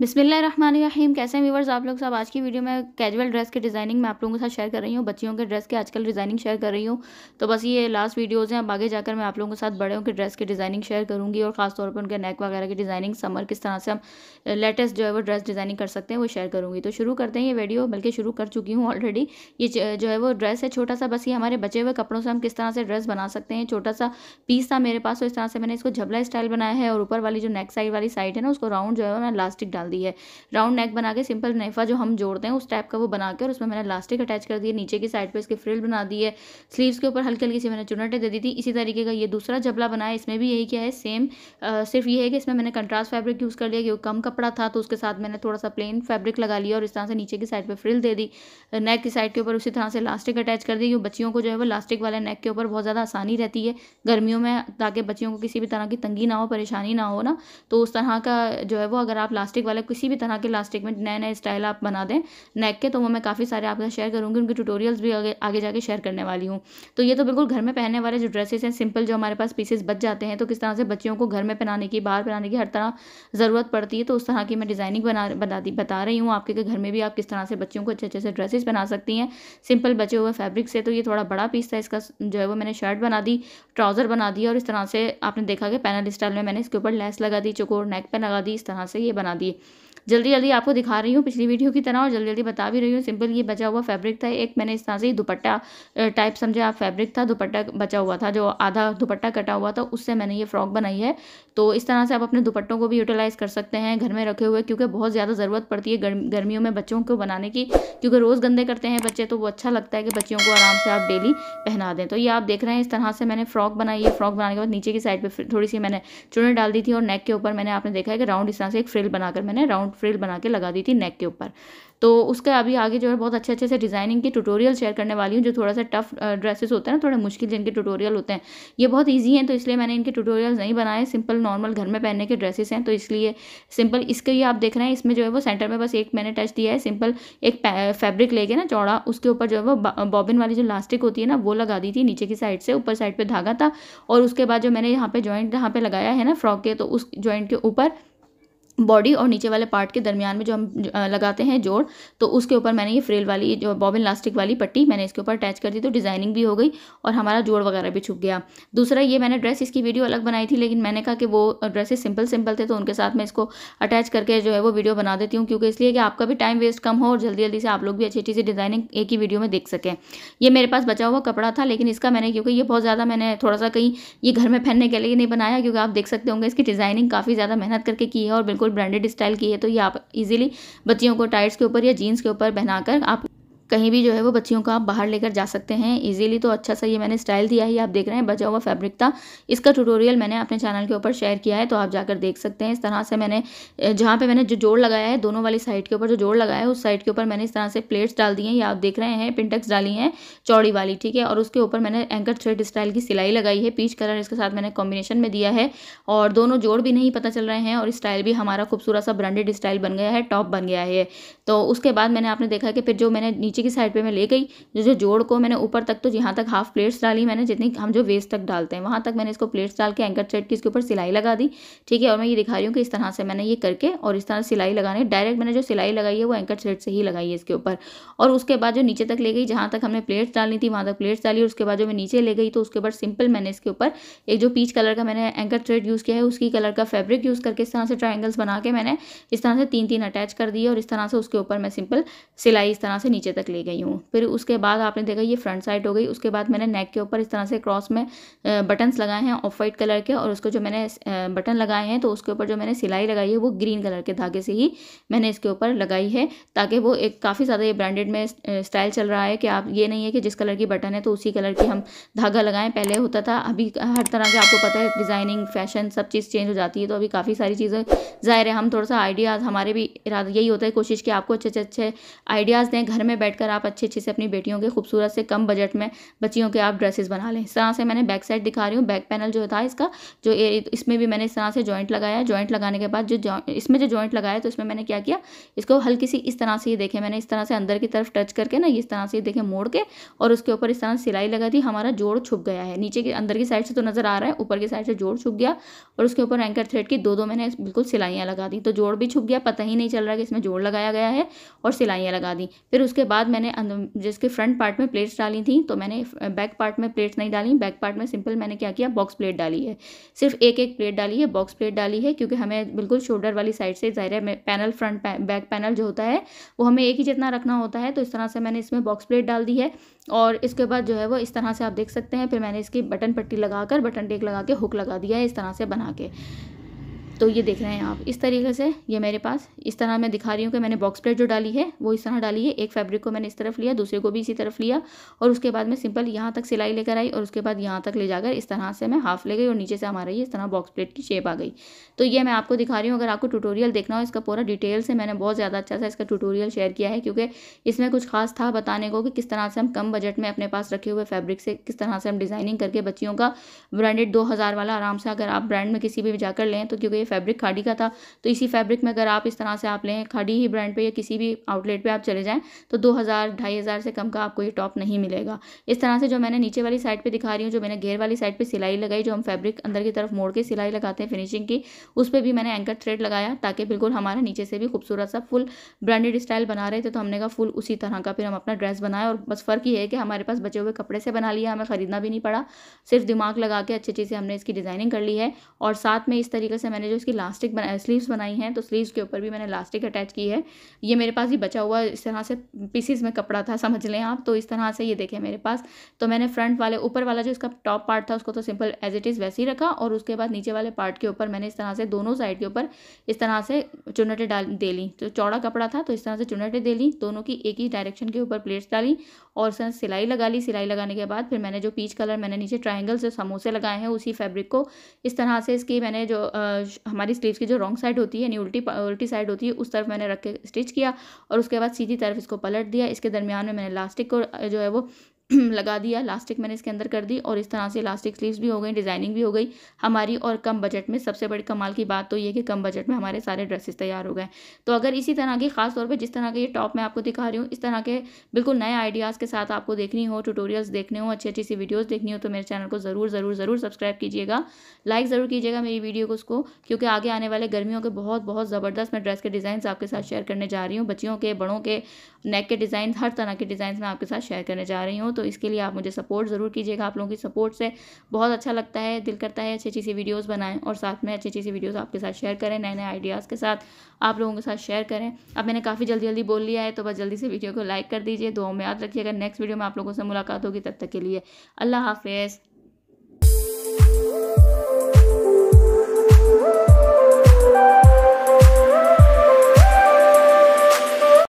बिसमीम कैसे हैं व्यवर्स आप लोग सब आज की वीडियो में कैजुअल ड्रेस के डिज़ाइनिंग मैं आप लोगों के साथ शेयर कर रही हूँ बच्चियों के ड्रेस के आजकल डिज़ाइनिंग शेयर कर रही हूँ तो बस ये लास्ट वीडियोज़ हैं अब आगे जाकर मैं आप लोगों के साथ बड़ों के ड्रेस के डिज़ाइनिंग शेयर करूँगी और ख़ास तौर पर उनके नेक वगैरह की डिज़ाइनिंग समर किस तरह से हम लेटेस्ट जो है वो ड्रेस डिज़ाइनिंग कर सकते हैं वो शेयर करूँगी तो शुरू करते हैं ये वीडियो बल्कि शुरू कर चुकी हूँ ऑलरेडी ये जो है वो ड्रेस है छोटा सा बस ये हमारे बचे हुए कपड़ों से हम किस तरह से ड्रेस बना सकते हैं छोटा सा पीस था मेरे पास तो इस तरह से मैंने इसको झबला स्टाइल बनाया है और ऊपर वाली जो नेक साइड वाली साइड है ना उसको राउंड जो है मैं लास्टिक डाल दी है राउंड नेक बना के सिंपल नेफा जो हम जोड़ते हैं उस टाइप का वो बना के और उसमें मैंने लास्टिक अटैच कर दिया नीचे की साइड पर इसकी फ्रिल बना दी है स्लीव्स के ऊपर हल्की हल्की सी मैंने चुनटें दे दी थी इसी तरीके का ये दूसरा जबला बनाया इसमें भी यही क्या है सेम सिर्फ ये है कि इसमें मैंने कंट्रास्ट फैब्रिक यूज़ कर लिया क्योंकि कम कपड़ा था तो उसके साथ मैंने थोड़ा सा प्लेन फैब्रिक लगा लिया और इस तरह से नीचे की साइड पर फ्रिल दे दी नेक की साइड के ऊपर उसी तरह से लास्टिक अटैच कर दी क्योंकि बच्चियों को जो है वो लास्टिक वाले नेक के ऊपर बहुत ज़्यादा आसानी रहती है गर्मियों में ताकि बच्चियों को किसी भी तरह की तंगी ना हो परेशानी ना हो ना तो उस तरह का जो है वो अगर आप लास्टिक वाले वाले मतलब किसी भी तरह के इलास्टिक में नए नए स्टाइल आप बना दें नेक के तो वो मैं काफ़ी सारे आपके साथ शेयर करूँगी उनके ट्यूटोरियल्स भी आगे आगे जाके शेयर करने वाली हूँ तो ये तो बिल्कुल घर में पहनने वाले जो ड्रेसेस हैं सिंपल जो हमारे पास पीसेस बच जाते हैं तो किस तरह से बच्चियों को घर में पहनाने की बाहर पहनाने की हर तरह ज़रूरत पड़ती है तो उस तरह की मैं डिज़ाइनिंग बना दी बता रही हूँ आपके घर में भी आप किस तरह से बच्चों को अच्छे अच्छे से ड्रेसेस बना सकती हैं सिंपल बचे हुए फैब्रिक से तो ये थोड़ा बड़ा पीस था इसका जो है वो मैंने शर्ट बना दी ट्राउज़र बना दी और इस तरह से आपने देखा कि पैनल स्टाइल में मैंने इसके ऊपर लेस लगा दी चोकोर नेक पे लगा दी इस तरह से ये बना दी जल्दी जल्दी आपको दिखा रही हूँ पिछली वीडियो की तरह और जल्दी जल्दी बता भी रही हूँ सिंपल ये बचा हुआ फैब्रिक था एक मैंने इस तरह से ही दुपट्टा टाइप समझे आप फैब्रिक था दुपट्टा बचा हुआ था जो आधा दुपट्टा कटा हुआ था उससे मैंने ये फ्रॉक बनाई है तो इस तरह से आप अपने दुपट्टों को भी यूटिलाइज़ कर सकते हैं घर में रखे हुए क्योंकि बहुत ज़्यादा ज़रूरत पड़ती है गर्म, गर्मियों में बच्चों को बनाने की क्योंकि रोज़ गंदे करते हैं बच्चे तो वो अच्छा लगता है कि बच्चियों को आराम से आप डेली पहना दें तो ये आप देख रहे हैं इस तरह से मैंने फ्रॉक बनाई है फ्रॉक बनाने के बाद नीचे की साइड पर थोड़ी सी मैंने चुने डाल दी थी और नेक के ऊपर मैंने आपने देखा है कि राउंड इस तरह से एक फ्रिल बनाकर मैंने मैंने राउंड फ्रिल बना के लगा दी थी नेक के ऊपर तो उसका अभी आगे जो है बहुत अच्छे अच्छे से डिज़ाइनिंग के ट्यूटोरियल शेयर करने वाली हूँ जो थोड़ा सा टफ ड्रेसेस होते हैं ना थोड़े मुश्किल जिनके ट्यूटोरियल होते हैं ये बहुत ईजी हैं तो इसलिए मैंने इनके ट्यूटोरियल नहीं बनाए सिंपल नॉर्मल घर में पहनने के ड्रेसेस हैं तो इसलिए सिंपल इसके ये आप देख रहे हैं इसमें जो है वो सेंटर में बस एक मैंने टच दिया है सिंपल एक फैब्रिक लेके ना चौड़ा उसके ऊपर जो है वो बॉबिन वाली जो लास्टिक होती है ना वो लगा दी थी नीचे की साइड से ऊपर साइड पर धागा था और उसके बाद जो मैंने यहाँ पर जॉइंट यहाँ पर लगाया है ना फ्रॉक के तो उस जॉइंट के ऊपर बॉडी और नीचे वाले पार्ट के दरमियान में जो हम लगाते हैं जोड़ तो उसके ऊपर मैंने ये फ्रेल वाली जो बॉबिन लास्टिक वाली पट्टी मैंने इसके ऊपर अटैच कर दी तो डिज़ाइनिंग भी हो गई और हमारा जोड़ वगैरह भी छुप गया दूसरा ये मैंने ड्रेस इसकी वीडियो अलग बनाई थी लेकिन मैंने कहा कि वो ड्रेसेस सिंपल सिंपल थे तो उनके साथ मैं इसको अटैच करके जो है वो वीडियो बना देती हूँ क्योंकि इसलिए कि आपका भी टाइम वेस्ट कम हो और जल्दी जल्दी से आप लोग भी अच्छी अच्छी सी डिज़ाइनिंग एक ही वीडियो में देख सकें ये मेरे पास बचा हुआ कपड़ा था लेकिन इसका मैंने क्योंकि ये बहुत ज़्यादा मैंने थोड़ा सा कहीं ये घर में पहनने के लिए नहीं बनाया क्योंकि आप देख सकते होंगे इसकी डिज़ाइनिंग काफ़ी ज़्यादा मेहनत करके की है और बिल्कुल ब्रांडेड स्टाइल की है तो ये आप इजीली बच्चियों को टाइट्स के ऊपर या जीन्स के ऊपर पहनाकर आप कहीं भी जो है वो बच्चियों को आप बाहर लेकर जा सकते हैं इजीली तो अच्छा सा ये मैंने स्टाइल दिया है आप देख रहे हैं बचा हुआ फैब्रिक था इसका ट्यूटोरियल मैंने अपने चैनल के ऊपर शेयर किया है तो आप जाकर देख सकते हैं इस तरह से मैंने जहाँ पे मैंने जो जोड़ लगाया है दोनों वाली साइड के ऊपर जो जोड़ लगाया है उस साइड के ऊपर मैंने इस तरह से प्लेट्स डाल दी हैं ये आप देख रहे हैं पिंटक्स डाली हैं चौड़ी वाली ठीक है और उसके ऊपर मैंने एंकर थ्रेड स्टाइल की सिलाई लगाई है पीच कलर इसके साथ मैंने कॉम्बिनेशन में दिया है और दोनों जोड़ भी नहीं पता चल रहे हैं और स्टाइल भी हमारा खूबसूरत सा ब्रांडेड स्टाइल बन गया है टॉप बन गया है तो उसके बाद मैंने आपने देखा कि फिर जो मैंने नीचे नीचे की साइड पे मैं ले गई जो जो जोड़ को मैंने ऊपर तक तो यहाँ तक हाफ प्लेट्स डाली मैंने जितनी हम जो वेस्ट तक डालते हैं वहाँ तक मैंने इसको प्लेट्स डाल के एंकर थ्रेड की इसके ऊपर सिलाई लगा दी ठीक है और मैं ये दिखा रही हूँ कि इस तरह से मैंने ये करके और इस तरह सिलाई लगाने डायरेक्ट मैंने जो सिलाई लगाई है वो एंकर थ्रेड से ही लगाई है इसके ऊपर और उसके बाद जो नीचे तक ले गई जहाँ तक हमने प्लेट्स डालनी थी वहाँ तक प्लेट्स डाली और उसके बाद जो मैं नीचे ले गई तो उसके बाद सिंपल मैंने इसके ऊपर एक जो पीच कलर का मैंने एंकर थ्रेड यूज़ किया है उसकी कलर का फैब्रिक यूज़ करके इस तरह से ट्राइंगल्स बना के मैंने इस तरह से तीन तीन अटैच कर दिए और इस तरह से उसके ऊपर मैं सिंपल सिलाई इस तरह से नीचे तक ले गई हूँ फिर उसके बाद आपने देखा ये फ्रंट साइड हो गई उसके बाद मैंने नेक के ऊपर इस तरह से क्रॉस में बटन्स लगाए हैं ऑफ वाइट कलर के और उसको जो मैंने बटन लगाए हैं तो उसके ऊपर जो मैंने सिलाई लगाई है वो ग्रीन कलर के धागे से ही मैंने इसके ऊपर लगाई है ताकि वो एक काफ़ी ज़्यादा ये ब्रांडेड में स्टाइल चल रहा है कि आप ये नहीं है कि जिस कलर की बटन है तो उसी कलर की हम धागा लगाएं पहले होता था अभी हर तरह के आपको पता है डिज़ाइनिंग फैशन सब चीज़ चेंज हो जाती है तो अभी काफ़ी सारी चीज़ें ज़ाहिर है हम थोड़ा सा आइडियाज़ हमारे भी इरादा यही होता है कोशिश कि आपको अच्छे अच्छे अच्छे आइडियाज़ दें घर में बैठ कर आप अच्छे अच्छे से अपनी बेटियों के खूबसूरत से कम बजट में बच्चियों के आप ड्रेसेस बना लें इस तरह से मैंने बैक साइड दिखा रही हूँ बैक पैनल जो था इसका जो इसमें भी मैंने इस तरह से जॉइंट लगाया जॉइंट लगाने के बाद जो इसमें जो जॉइंट लगाया तो इसमें मैंने क्या किया इसको हल्की सी इस तरह से ये देखे मैंने इस तरह से अंदर की तरफ टच करके ना इस तरह से देखे मोड़ के और उसके ऊपर इस तरह सिलाई लगा दी हमारा जोड़ छुप गया है नीचे के अंदर की साइड से तो नज़र आ रहा है ऊपर की साइड से जोड़ छुप गया और उसके ऊपर एंकर थ्रेड की दो दो मैंने बिल्कुल सिलाइयाँ लगा दी तो जोड़ भी छुप गया पता ही नहीं चल रहा कि इसमें जोड़ लगाया गया है और सिलाइयाँ लगा दी फिर उसके बाद मैंने जिसके फ्रंट पार्ट में प्लेट्स डाली थी तो मैंने बैक पार्ट में प्लेट्स नहीं डाली बैक पार्ट में सिंपल मैंने क्या किया बॉक्स प्लेट डाली है सिर्फ एक एक प्लेट डाली है बॉक्स प्लेट डाली है क्योंकि हमें बिल्कुल शोल्डर वाली साइड से ज़ाहिर है पैनल फ्रंट बैक पैनल जो होता है वो हमें एक ही जितना रखना होता है तो इस तरह से मैंने इसमें बॉक्स प्लेट डाल दी है और इसके बाद जो है वो इस तरह से आप देख सकते हैं फिर मैंने इसकी बटन पट्टी लगाकर बटन टेक लगा के हुक लगा दिया है इस तरह से बना के तो ये देख रहे हैं आप इस तरीके से ये मेरे पास इस तरह मैं दिखा रही हूँ कि मैंने बॉक्स प्लेट जो डाली है वो इस तरह डाली है एक फैब्रिक को मैंने इस तरफ लिया दूसरे को भी इसी तरफ लिया और उसके बाद मैं सिंपल यहाँ तक सिलाई लेकर आई और उसके बाद यहाँ तक ले जाकर इस तरह से मैं हाफ ले गई और नीचे से हमारा ये इस तरह बॉक्स प्लेट की शेप आ गई तो ये मैं आपको दिखा रही हूँ अगर आपको ट्यूटोरियल देखना हो इसका पूरा डिटेल से मैंने बहुत ज़्यादा अच्छा सा इसका ट्यूटोरियल शेयर किया है क्योंकि इसमें कुछ खास था बताने को कि किस तरह से हम कम बजट में अपने पास रखे हुए फैब्रिक से किस तरह से हम डिज़ाइनिंग करके बच्चियों का ब्रांडेड दो वाला आराम से अगर आप ब्रांड में किसी भी जाकर लें तो क्योंकि फैब्रिक खाड़ी का था तो इसी फैब्रिक में अगर आप इस तरह से आप लें खाड़ी ही ब्रांड पे या किसी भी आउटलेट पे आप चले जाएं तो दो हज़ार ढाई हज़ार से कम का आपको ये टॉप नहीं मिलेगा इस तरह से जो मैंने नीचे वाली साइड पर दिखा रही हूँ जो मैंने घेर वाली साइड पर सिलाई लगाई जो हम फैब्रिक अंदर की तरफ मोड़ के सिलाई लगाते हैं फिनिशिंग की उस पर भी मैंने एंकर थ्रेड लगाया ताकि बिल्कुल हमारा नीचे से भी खूबसूरत सा फुल ब्रांडेड स्टाइल बना रहे थे तो हमने कहा फुल उसी तरह का फिर हम अपना ड्रेस बनाए और बस फ़र्क ये है कि हमारे पास बचे हुए कपड़े से बना लिया हमें ख़रीदना भी नहीं पड़ा सिर्फ दिमाग लगा के अच्छी अच्छी से हमने इसकी डिज़ाइनिंग कर ली है और साथ में इस तरीके से मैंने जो इसकी लास्टिक बना स्लीव्स बनाई हैं तो स्लीव्स के ऊपर भी मैंने लास्टिक अटैच की है ये मेरे पास ही बचा हुआ इस तरह से पीसीज में कपड़ा था समझ लें आप तो इस तरह से ये देखें मेरे पास तो मैंने फ्रंट वाले ऊपर वाला जो इसका टॉप पार्ट था उसको तो सिंपल एज इट इज़ वैसे ही रखा और उसके बाद नीचे वाले पार्ट के ऊपर मैंने इस तरह से दोनों साइड के ऊपर इस तरह से चुनटें डाल दे ली तो चौड़ा कपड़ा था तो इस तरह से चुनटें दे ली दोनों की एक ही डायरेक्शन के ऊपर प्लेट्स डाली और उस तरह सिलाई लगा ली सिलाई लगाने के बाद फिर मैंने जो पीच कलर मैंने नीचे ट्राइंगल से समोसे लगाए हैं उसी फैब्रिक को इस तरह से इसकी मैंने जो हमारी स्लीव्स की जो रॉन्ग साइड होती है यानी उल्टी उल्टी साइड होती है उस तरफ मैंने रख के स्टिच किया और उसके बाद सीधी तरफ इसको पलट दिया इसके दरमियान में मैंने लास्टिक को जो है वो लगा दिया लास्टिक मैंने इसके अंदर कर दी और इस तरह से इलास्टिक स्लीव्स भी हो गई डिज़ाइनिंग भी हो गई हमारी और कम बजट में सबसे बड़ी कमाल की बात तो ये कि कम बजट में हमारे सारे ड्रेसेस तैयार हो गए तो अगर इसी तरह की खास तौर पे जिस तरह के ये टॉप मैं आपको दिखा रही हूँ इस तरह के बिल्कुल नए आइडियाज़ के साथ आपको देखनी हो ट्यूटोरियल्स देखने हो अच्छी अच्छी सी वीडियोज़ देखनी हो तो मेरे चैनल को ज़रूर ज़रूर ज़रूर सब्सक्राइब कीजिएगा लाइक ज़रूर कीजिएगा मेरी वीडियो को उसको क्योंकि आगे आने वाले गर्मियों के बहुत बहुत ज़बरदस्त मैं ड्रेस के डिज़ाइन आपके साथ शेयर करने जा रही हूँ बच्चियों के बड़ों के नेक के डिज़ाइन हर तरह के डिज़ाइन मैं आपके साथ शेयर करने जा रही हूँ तो इसके लिए आप मुझे सपोर्ट ज़रूर कीजिएगा आप लोगों की सपोर्ट से बहुत अच्छा लगता है दिल करता है अच्छी अच्छी सी वीडियोज़ बनाएं और साथ में अच्छी अच्छी सी वीडियोज़ आपके साथ शेयर करें नए नए आइडियाज़ के साथ आप लोगों के साथ शेयर करें अब मैंने काफ़ी जल्दी जल्दी बोल लिया है तो बस जल्दी से वीडियो को लाइक कर दीजिए दो में याद रखिएगा नेक्स्ट वीडियो में आप लोगों से मुलाकात होगी तब तक के लिए अल्लाह हाफिज़